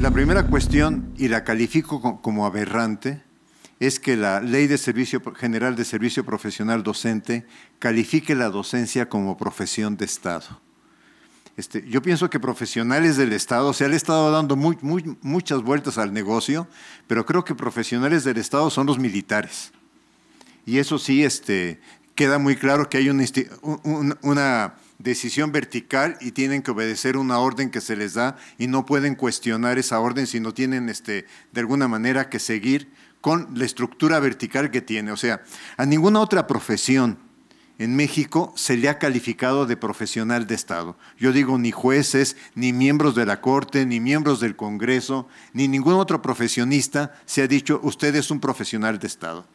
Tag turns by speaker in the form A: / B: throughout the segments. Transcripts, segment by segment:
A: La primera cuestión, y la califico como aberrante, es que la Ley de Servicio General de Servicio Profesional Docente califique la docencia como profesión de Estado. Este, yo pienso que profesionales del Estado, se sea, estado dando muchas vueltas al negocio, pero creo que profesionales del Estado son los militares. Y eso sí, este, queda muy claro que hay una decisión vertical y tienen que obedecer una orden que se les da y no pueden cuestionar esa orden, si no tienen este, de alguna manera que seguir con la estructura vertical que tiene. O sea, a ninguna otra profesión en México se le ha calificado de profesional de Estado. Yo digo ni jueces, ni miembros de la Corte, ni miembros del Congreso, ni ningún otro profesionista se ha dicho usted es un profesional de Estado.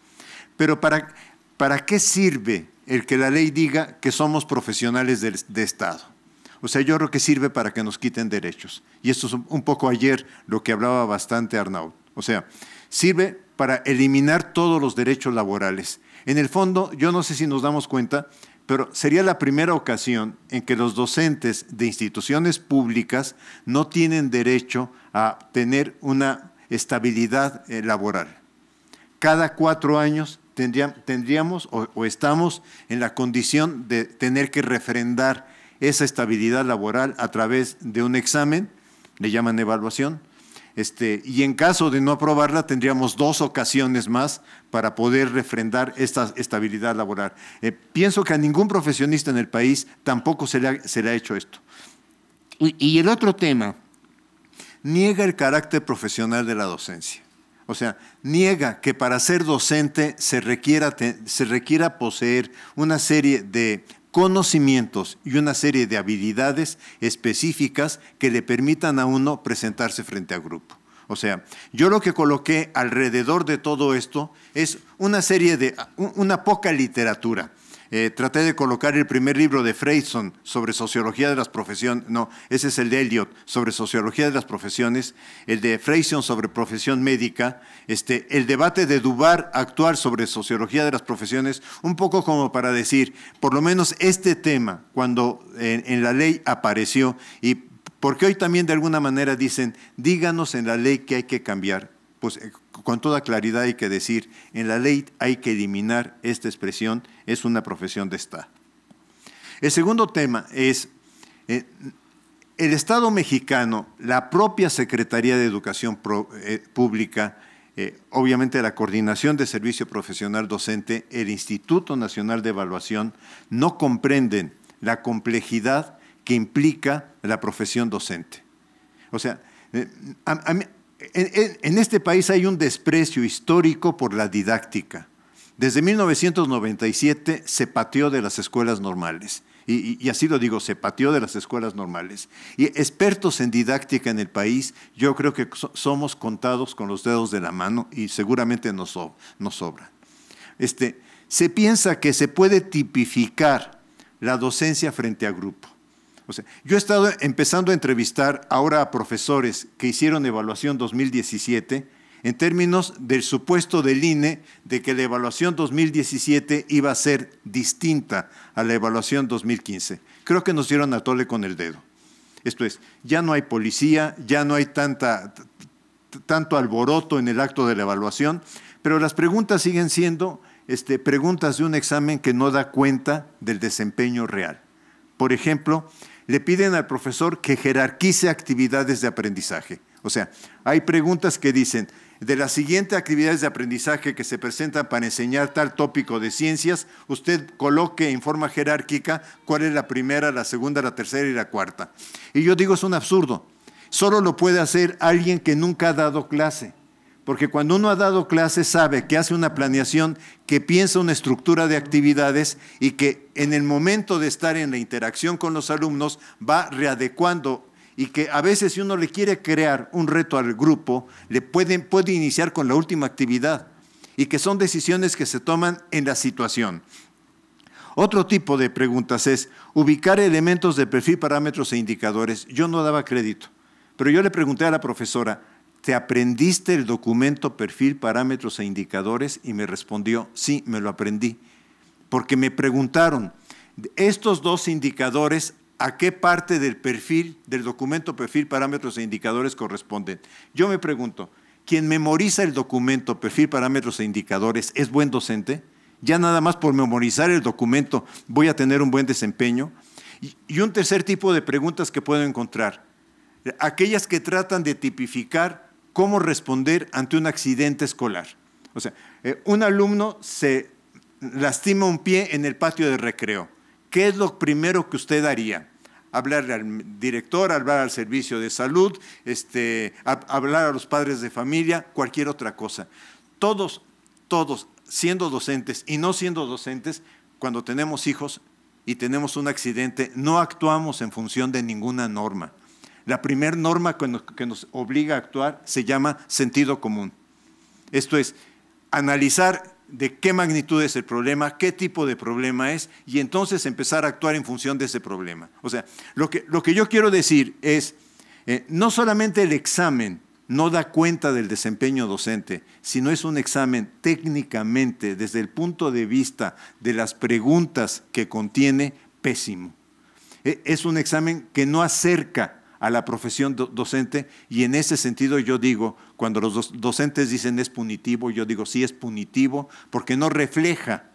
A: Pero para, ¿para qué sirve el que la ley diga que somos profesionales de, Estado. O sea, yo creo que sirve para que nos quiten derechos. Y esto es un poco ayer lo que hablaba bastante Arnaud. O sea, sirve para eliminar todos los derechos laborales. En el fondo, yo no sé si nos damos cuenta, pero sería la primera ocasión en que los docentes de instituciones públicas no tienen derecho a tener una estabilidad eh, laboral. Cada cuatro años tendríamos o, estamos en la condición de tener que refrendar esa estabilidad laboral a través de un examen, le llaman evaluación, este, y en caso de no aprobarla tendríamos dos ocasiones más para poder refrendar esta estabilidad laboral. Eh, pienso que a ningún profesionista en el país tampoco se le ha, hecho esto. y el otro tema, niega el carácter profesional de la docencia. O sea, niega que para ser docente se requiera, poseer una serie de conocimientos y una serie de habilidades específicas que le permitan a uno presentarse frente a grupo. O sea, yo lo que coloqué alrededor de todo esto es una serie de, una poca literatura. Eh, traté de colocar el primer libro de Freyson sobre sociología de las profesiones, no, ese es el de Elliot, sobre sociología de las profesiones, el de Freyson sobre profesión médica, este, el debate de Dubar actual sobre sociología de las profesiones, un poco como para decir, por lo menos este tema, cuando en, en la ley apareció, y porque hoy también de alguna manera dicen, díganos en la ley que hay que cambiar, pues eh, con toda claridad hay que decir, en la ley hay que eliminar esta expresión, es una profesión de Estado. El segundo tema es, eh, el Estado mexicano, la propia Secretaría de Educación eh, Pública, eh, obviamente la Coordinación de Servicio Profesional Docente, el Instituto Nacional de Evaluación, no comprenden la complejidad que implica la profesión docente. O sea, a mí, en, este país hay un desprecio histórico por la didáctica. Desde 1997 se pateó de las escuelas normales. Y, así lo digo, se pateó de las escuelas normales. Y expertos en didáctica en el país, yo creo que somos contados con los dedos de la mano y seguramente nos, nos sobran. Este, se piensa que se puede tipificar la docencia frente a grupo yo he estado empezando a entrevistar ahora a profesores que hicieron evaluación 2017 en términos del supuesto del INE de que la evaluación 2017 iba a ser distinta a la evaluación 2015. Creo que nos dieron a tole con el dedo. Esto es, ya no hay policía, ya no hay tanta, tanto alboroto en el acto de la evaluación, pero las preguntas siguen siendo este, preguntas de un examen que no da cuenta del desempeño real. Por ejemplo, le piden al profesor que jerarquice actividades de aprendizaje. O sea, hay preguntas que dicen, de las siguientes actividades de aprendizaje que se presentan para enseñar tal tópico de ciencias, usted coloque en forma jerárquica cuál es la primera, la segunda, la tercera y la cuarta. Y yo digo, es un absurdo. Solo lo puede hacer alguien que nunca ha dado clase. Porque cuando uno ha dado clases sabe que hace una planeación, que piensa una estructura de actividades y que en el momento de estar en la interacción con los alumnos va readecuando y que a veces si uno le quiere crear un reto al grupo, le puede iniciar con la última actividad y que son decisiones que se toman en la situación. Otro tipo de preguntas es ubicar elementos de perfil, parámetros e indicadores. Yo no daba crédito, pero yo le pregunté a la profesora, ¿te aprendiste el documento, perfil, parámetros e indicadores? Y me respondió, sí, me lo aprendí. Porque me preguntaron, estos dos indicadores, ¿a qué parte del perfil, del documento, perfil, parámetros e indicadores corresponden? Yo me pregunto, ¿quién memoriza el documento, perfil, parámetros e indicadores es buen docente? Ya nada más por memorizar el documento voy a tener un buen desempeño. Y un tercer tipo de preguntas que puedo encontrar, aquellas que tratan de tipificar cómo responder ante un accidente escolar. O sea, eh, un alumno se lastima un pie en el patio de recreo. ¿Qué es lo primero que usted haría? Hablarle al director, hablar al servicio de salud, este, hablar a los padres de familia, cualquier otra cosa. Todos, todos, siendo docentes y no siendo docentes, cuando tenemos hijos y tenemos un accidente, no actuamos en función de ninguna norma. La primera norma que nos, obliga a actuar se llama sentido común. Esto es, analizar de qué magnitud es el problema, qué tipo de problema es, y entonces empezar a actuar en función de ese problema. O sea, lo que, lo que yo quiero decir es, eh, no solamente el examen no da cuenta del desempeño docente, sino es un examen técnicamente, desde el punto de vista de las preguntas que contiene, pésimo. E, es un examen que no acerca a la profesión docente y en ese sentido yo digo, cuando los docentes dicen es punitivo, yo digo sí es punitivo porque no refleja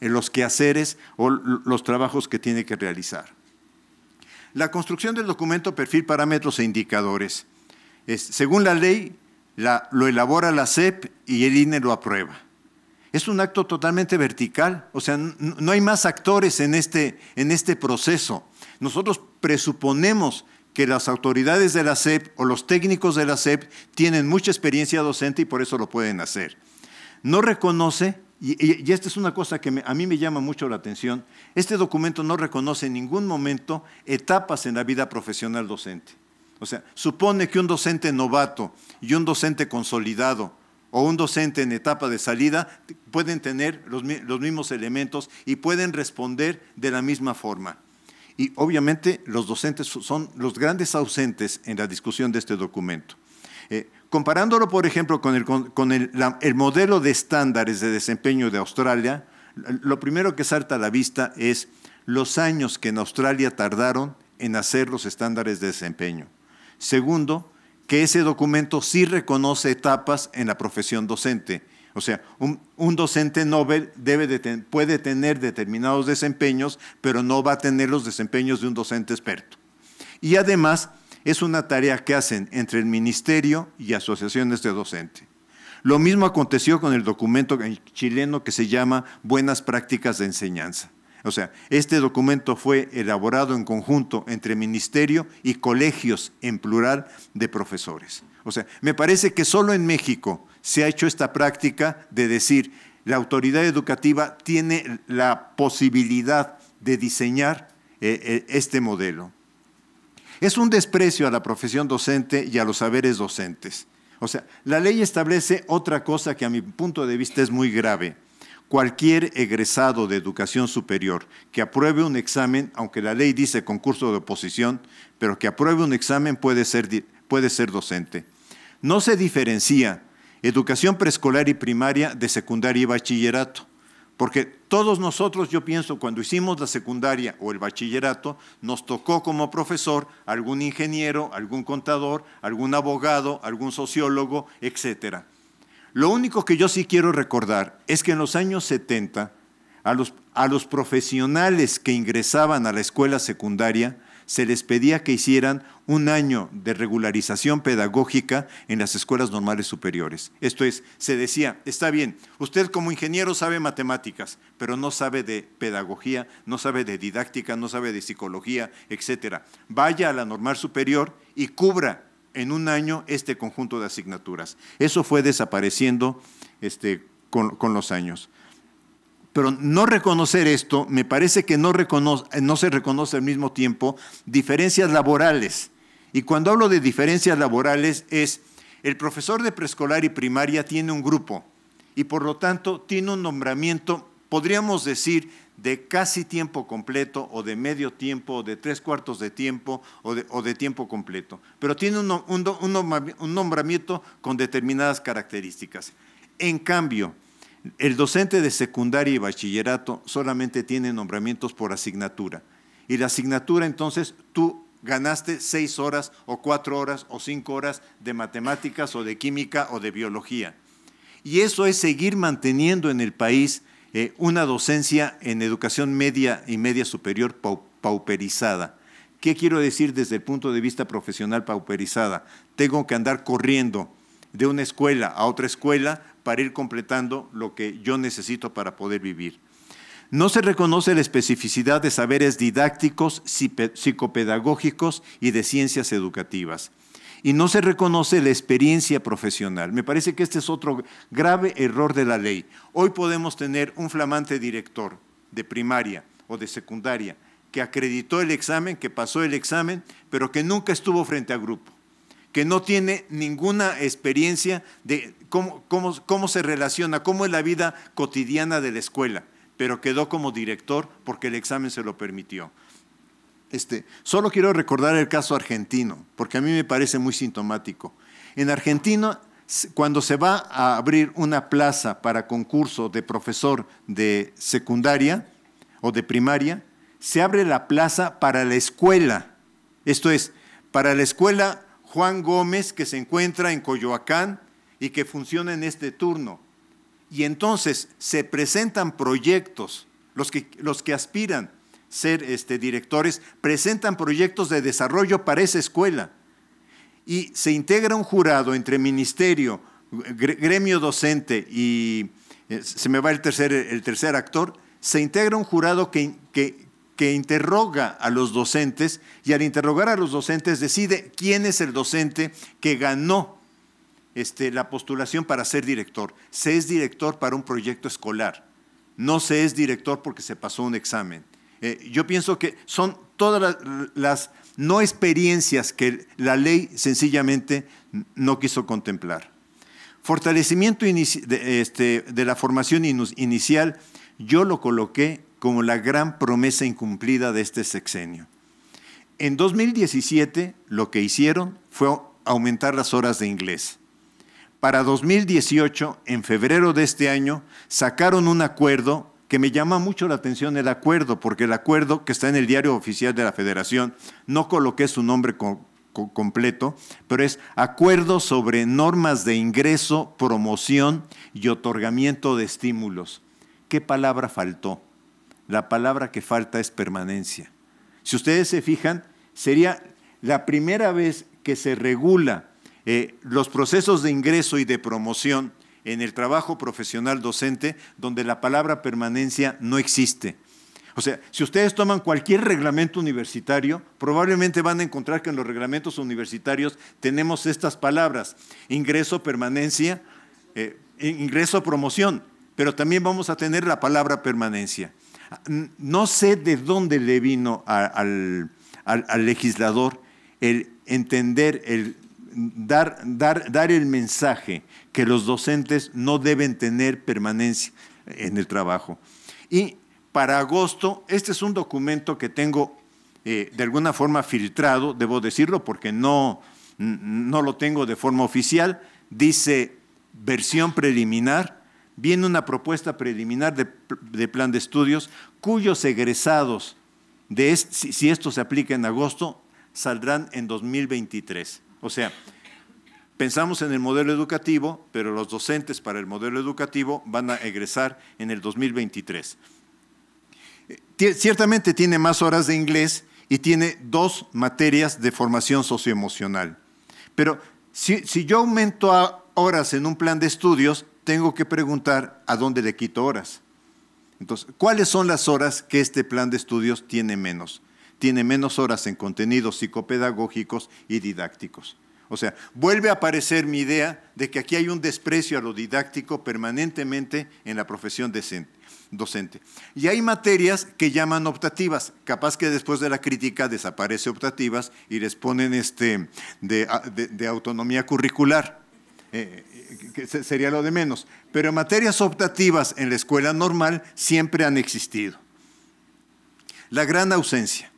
A: en los quehaceres o los trabajos que tiene que realizar. La construcción del documento, perfil, parámetros e indicadores. según la ley, lo elabora la CEP y el INE lo aprueba. Es un acto totalmente vertical, o sea, no, no hay más actores en este, en este proceso. Nosotros presuponemos que las autoridades de la SEP o los técnicos de la SEP tienen mucha experiencia docente y por eso lo pueden hacer. No reconoce, y, esta es una cosa que a mí me llama mucho la atención, este documento no reconoce en ningún momento etapas en la vida profesional docente. O sea, supone que un docente novato y un docente consolidado o un docente en etapa de salida pueden tener los mismos elementos y pueden responder de la misma forma. Y obviamente los docentes son los grandes ausentes en la discusión de este documento. Eh, comparándolo, por ejemplo, con, el, modelo de estándares de desempeño de Australia, lo primero que salta a la vista es los años que en Australia tardaron en hacer los estándares de desempeño. Segundo, que ese documento sí reconoce etapas en la profesión docente o sea, un, docente Nobel puede tener determinados desempeños, pero no va a tener los desempeños de un docente experto. Y además es una tarea que hacen entre el ministerio y asociaciones de docente. Lo mismo aconteció con el documento chileno que se llama Buenas Prácticas de Enseñanza. O sea, este documento fue elaborado en conjunto entre ministerio y colegios en plural de profesores. O sea, me parece que solo en México se ha hecho esta práctica de decir, la autoridad educativa tiene la posibilidad de diseñar eh, eh, este modelo. Es un desprecio a la profesión docente y a los saberes docentes. O sea, la ley establece otra cosa que a mi punto de vista es muy grave. Cualquier egresado de educación superior que apruebe un examen, aunque la ley dice concurso de oposición, pero que apruebe un examen puede ser docente. No se diferencia educación preescolar y primaria, de secundaria y bachillerato. Porque todos nosotros, yo pienso, cuando hicimos la secundaria o el bachillerato, nos tocó como profesor algún ingeniero, algún contador, algún abogado, algún sociólogo, etc. Lo único que yo sí quiero recordar es que en los años 70, a los, a los profesionales que ingresaban a la escuela secundaria, se les pedía que hicieran un año de regularización pedagógica en las escuelas normales superiores. Esto es, se decía, está bien, usted como ingeniero sabe matemáticas, pero no sabe de pedagogía, no sabe de didáctica, no sabe de psicología, etcétera. Vaya a la normal superior y cubra en un año este conjunto de asignaturas. Eso fue desapareciendo este, con los años. Pero no reconocer esto, me parece que no, se reconoce al mismo tiempo diferencias laborales. Y cuando hablo de diferencias laborales es, el profesor de preescolar y primaria tiene un grupo y por lo tanto tiene un nombramiento, podríamos decir, de casi tiempo completo o de medio tiempo o de tres cuartos de tiempo o de, tiempo completo, pero tiene un nombramiento con determinadas características. En cambio, el docente de secundaria y bachillerato solamente tiene nombramientos por asignatura. Y la asignatura, entonces, tú ganaste seis horas o cuatro horas o cinco horas de matemáticas o de química o de biología. Y eso es seguir manteniendo en el país eh, una docencia en educación media y media superior pauperizada. ¿Qué quiero decir desde el punto de vista profesional pauperizada? Tengo que andar corriendo de una escuela a otra escuela para ir completando lo que yo necesito para poder vivir. No se reconoce la especificidad de saberes didácticos, psicopedagógicos y de ciencias educativas. Y no se reconoce la experiencia profesional. Me parece que este es otro grave error de la ley. Hoy podemos tener un flamante director de primaria o de secundaria que acreditó el examen, que pasó el examen, pero que nunca estuvo frente a grupo que no tiene ninguna experiencia de cómo, cómo se relaciona, cómo es la vida cotidiana de la escuela, pero quedó como director porque el examen se lo permitió. Este, solo quiero recordar el caso argentino, porque a mí me parece muy sintomático. En Argentina, cuando se va a abrir una plaza para concurso de profesor de secundaria o de primaria, se abre la plaza para la escuela. Esto es, para la escuela Juan Gómez, que se encuentra en Coyoacán y que funciona en este turno. Y entonces se presentan proyectos, los que, los que aspiran ser este, directores, presentan proyectos de desarrollo para esa escuela. Y se integra un jurado entre ministerio, gremio docente y eh, se me va el tercer, el tercer actor, se integra un jurado que, que, que interroga a los docentes y al interrogar a los docentes decide quién es el docente que ganó este, la postulación para ser director. Se es director para un proyecto escolar, no se es director porque se pasó un examen. Eh, yo pienso que son todas las, no experiencias que la ley sencillamente no quiso contemplar. Fortalecimiento este, de la formación inicial, yo lo coloqué como la gran promesa incumplida de este sexenio. En 2017 lo que hicieron fue aumentar las horas de inglés. Para 2018, en febrero de este año, sacaron un acuerdo que me llama mucho la atención el acuerdo, porque el acuerdo que está en el diario oficial de la Federación, no coloqué su nombre completo, pero es Acuerdo sobre normas de ingreso, promoción y otorgamiento de estímulos. ¿Qué palabra faltó? la palabra que falta es permanencia. Si ustedes se fijan, sería la primera vez que se regula eh, los procesos de ingreso y de promoción en el trabajo profesional docente donde la palabra permanencia no existe. O sea, si ustedes toman cualquier reglamento universitario, probablemente van a encontrar que en los reglamentos universitarios tenemos estas palabras, ingreso, permanencia, eh, ingreso, promoción, pero también vamos a tener la palabra permanencia. No sé de dónde le vino al, legislador el entender, el dar, dar, dar el mensaje que los docentes no deben tener permanencia en el trabajo. Y para agosto, este es un documento que tengo eh, de alguna forma filtrado, debo decirlo, porque no lo tengo de forma oficial, dice versión preliminar, viene una propuesta preliminar de, plan de estudios cuyos egresados, de si, esto se aplica en agosto, saldrán en 2023. O sea, pensamos en el modelo educativo, pero los docentes para el modelo educativo van a egresar en el 2023. Eh, ciertamente tiene más horas de inglés y tiene dos materias de formación socioemocional. Pero si, yo aumento horas en un plan de estudios, tengo que preguntar a dónde le quito horas. Entonces, ¿cuáles son las horas que este plan de estudios tiene menos? Tiene menos horas en contenidos psicopedagógicos y didácticos. O sea, vuelve a aparecer mi idea de que aquí hay un desprecio a lo didáctico permanentemente en la profesión docente. Y hay materias que llaman optativas, capaz que después de la crítica desaparece optativas y les ponen este de, de autonomía curricular. Eh, que sería lo de menos. Pero materias optativas en la escuela normal siempre han existido. La gran ausencia.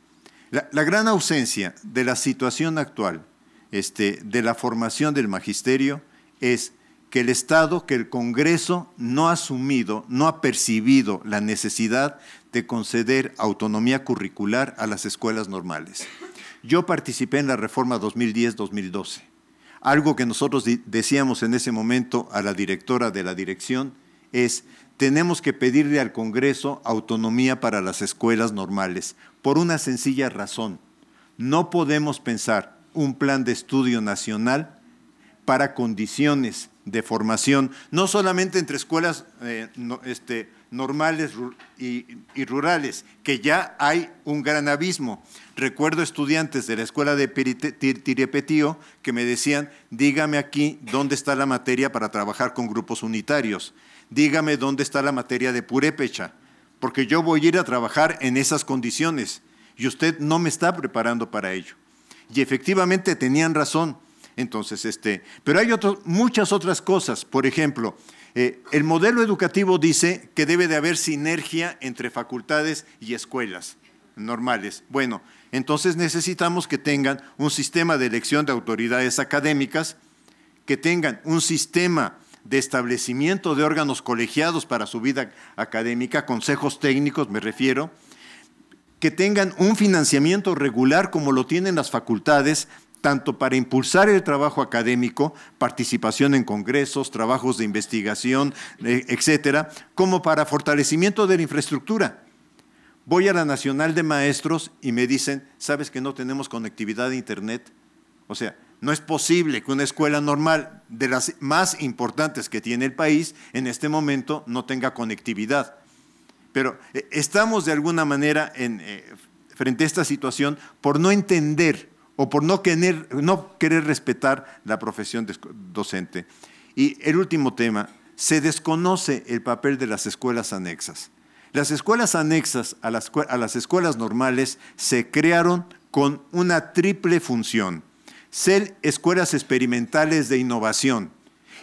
A: La, la gran ausencia de la situación actual este, de la formación del magisterio es que el Estado, que el Congreso no ha asumido, no ha percibido la necesidad de conceder autonomía curricular a las escuelas normales. Yo participé en la reforma 2010-2012 algo que nosotros decíamos en ese momento a la directora de la dirección es, tenemos que pedirle al Congreso autonomía para las escuelas normales, por una sencilla razón. No podemos pensar un plan de estudio nacional para condiciones de formación, no solamente entre escuelas eh, este, normales y, rurales, que ya hay un gran abismo. Recuerdo estudiantes de la escuela de Tirepetío que me decían, dígame aquí dónde está la materia para trabajar con grupos unitarios, dígame dónde está la materia de Purépecha, porque yo voy a ir a trabajar en esas condiciones y usted no me está preparando para ello. Y efectivamente tenían razón. Entonces, este, pero hay otras muchas otras cosas. Por ejemplo, eh, el modelo educativo dice que debe de haber sinergia entre facultades y escuelas normales. Bueno, entonces necesitamos que tengan un sistema de elección de autoridades académicas, que tengan un sistema de establecimiento de órganos colegiados para su vida académica, consejos técnicos me refiero, que tengan un financiamiento regular como lo tienen las facultades tanto para impulsar el trabajo académico, participación en congresos, trabajos de investigación, eh, etcétera, como para fortalecimiento de la infraestructura. Voy a la Nacional de Maestros y me dicen, ¿sabes que no tenemos conectividad a Internet? O sea, no es posible que una escuela normal, de las más importantes que tiene el país, en este momento no tenga conectividad. Pero eh, estamos de alguna manera eh, frente a esta situación por no entender o por no querer, no querer respetar la profesión docente. Y el último tema, se desconoce el papel de las escuelas anexas. Las escuelas anexas a las, a las escuelas normales se crearon con una triple función, ser escuelas experimentales de innovación.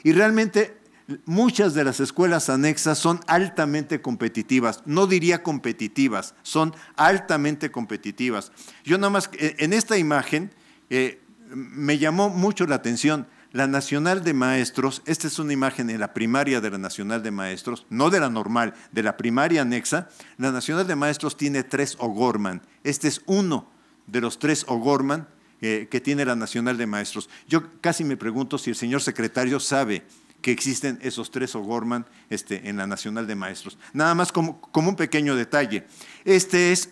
A: Y realmente muchas de las escuelas anexas son altamente competitivas, no diría competitivas, son altamente competitivas. Yo nada más, eh, en esta imagen eh, me llamó mucho la atención. La Nacional de Maestros, esta es una imagen en la primaria de la Nacional de Maestros, no de la normal, de la primaria anexa. La Nacional de Maestros tiene tres O'Gorman. Este es uno de los tres O'Gorman eh, que tiene la Nacional de Maestros. Yo casi me pregunto si el señor secretario sabe que existen esos tres O'Gorman este, en la Nacional de Maestros. Nada más como, como un pequeño detalle. Este es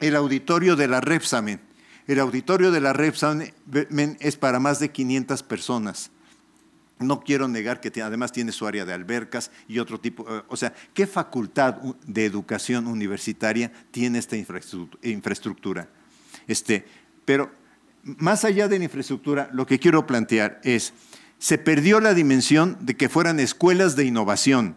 A: el auditorio de la Repsamen. El auditorio de la Repsamen es para más de 500 personas. No quiero negar que además tiene su área de albercas y otro tipo. Eh, o sea, ¿qué facultad de educación universitaria tiene esta infraestructura? Este, pero más allá de la infraestructura, lo que quiero plantear es, se perdió la dimensión de que fueran escuelas de innovación,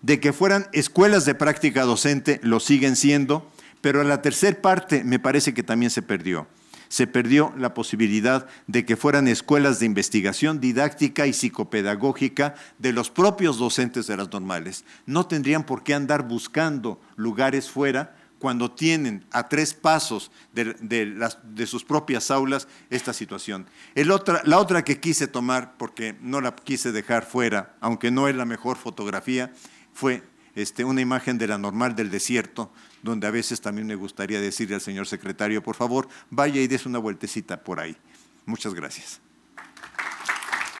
A: de que fueran escuelas de práctica docente, lo siguen siendo, pero a la tercer parte me parece que también se perdió. Se perdió la posibilidad de que fueran escuelas de investigación didáctica y psicopedagógica de los propios docentes de las normales. No tendrían por qué andar buscando lugares fuera cuando tienen a tres pasos de, sus propias aulas esta situación. la otra que quise tomar, porque no la quise dejar fuera, aunque no es la mejor fotografía, fue este, una imagen de la normal del desierto, donde a veces también me gustaría decirle al señor secretario, por favor, vaya y des una vueltecita por ahí. Muchas gracias.